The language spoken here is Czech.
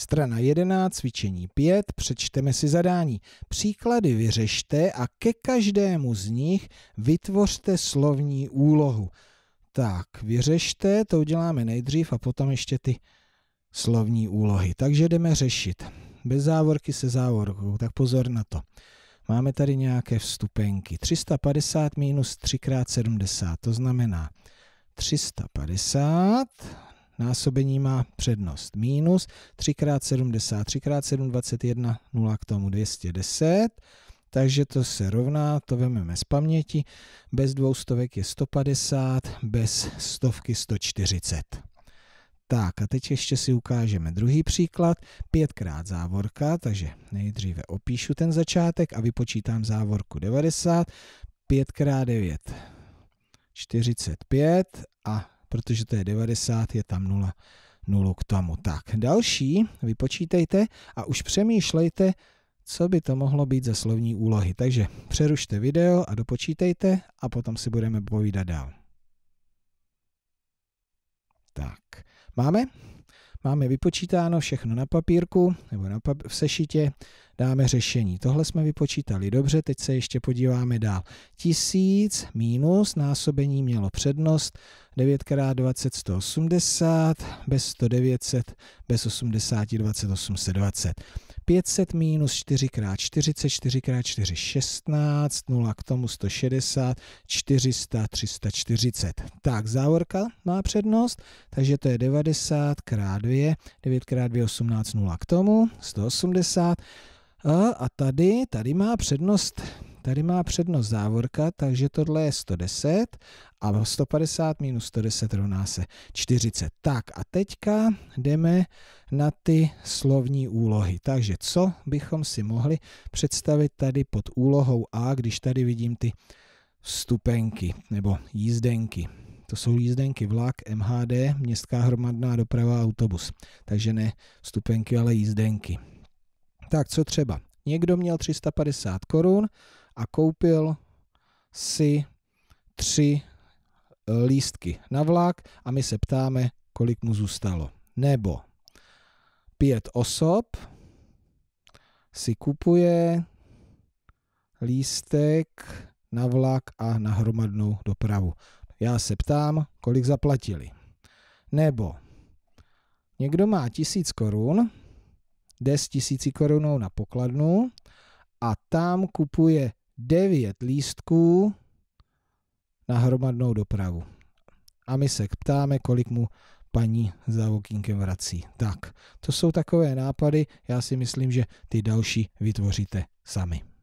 Strana 11, cvičení 5, přečteme si zadání. Příklady vyřešte a ke každému z nich vytvořte slovní úlohu. Tak, vyřešte, to uděláme nejdřív a potom ještě ty slovní úlohy. Takže jdeme řešit. Bez závorky se závorkou, tak pozor na to. Máme tady nějaké vstupenky. 350 minus 3 x 70, to znamená 350 násobení má přednost minus 3x70, 3x7, 21, 0 k tomu 210, takže to se rovná, to vememe z paměti, bez dvou stovek je 150, bez stovky 140. Tak a teď ještě si ukážeme druhý příklad, pětkrát závorka, takže nejdříve opíšu ten začátek a vypočítám závorku 90, 5 x 9, 45 a protože to je 90, je tam 0, 0 k tomu. Tak, další vypočítejte a už přemýšlejte, co by to mohlo být za slovní úlohy. Takže přerušte video a dopočítejte a potom si budeme povídat dál. Tak, máme? Máme vypočítáno všechno na papírku nebo na pap- v sešitě, dáme řešení. Tohle jsme vypočítali dobře, teď se ještě podíváme dál. 1000 minus násobení mělo přednost, 9 x 20 180, bez 100 900, bez 80 28 120. 500 minus 4 krát 40, 4 krát 4, 16, 0 k tomu 160, 400, 340. Tak, závorka má přednost, takže to je 90 krát 2, 9 krát 2, 18, 0 k tomu, 180. a tady, tady má přednost Tady má přednost závorka, takže tohle je 110 a 150 minus 110 rovná se 40. Tak a teďka jdeme na ty slovní úlohy. Takže co bychom si mohli představit tady pod úlohou A, když tady vidím ty vstupenky nebo jízdenky. To jsou jízdenky vlak, MHD, městská hromadná doprava, autobus. Takže ne vstupenky, ale jízdenky. Tak co třeba? Někdo měl 350 korun, a koupil si tři e, lístky na vlak a my se ptáme, kolik mu zůstalo. Nebo pět osob si kupuje lístek na vlak a na hromadnou dopravu. Já se ptám, kolik zaplatili. Nebo někdo má tisíc korun, jde s tisíci korunou na pokladnu a tam kupuje devět lístků na hromadnou dopravu. A my se ptáme, kolik mu paní za okýnkem vrací. Tak, to jsou takové nápady, já si myslím, že ty další vytvoříte sami.